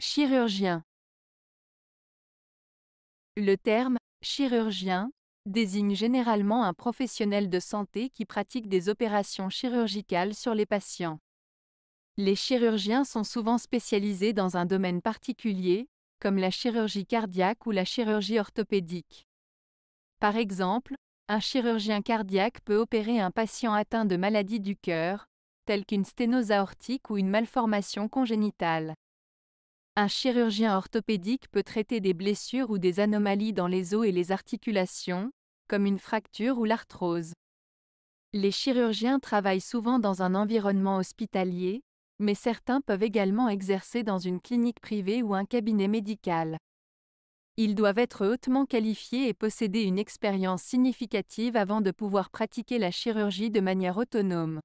Chirurgien. Le terme chirurgien désigne généralement un professionnel de santé qui pratique des opérations chirurgicales sur les patients. Les chirurgiens sont souvent spécialisés dans un domaine particulier, comme la chirurgie cardiaque ou la chirurgie orthopédique. Par exemple, un chirurgien cardiaque peut opérer un patient atteint de maladie du cœur, telle qu'une sténose aortique ou une malformation congénitale. Un chirurgien orthopédique peut traiter des blessures ou des anomalies dans les os et les articulations, comme une fracture ou l'arthrose. Les chirurgiens travaillent souvent dans un environnement hospitalier, mais certains peuvent également exercer dans une clinique privée ou un cabinet médical. Ils doivent être hautement qualifiés et posséder une expérience significative avant de pouvoir pratiquer la chirurgie de manière autonome.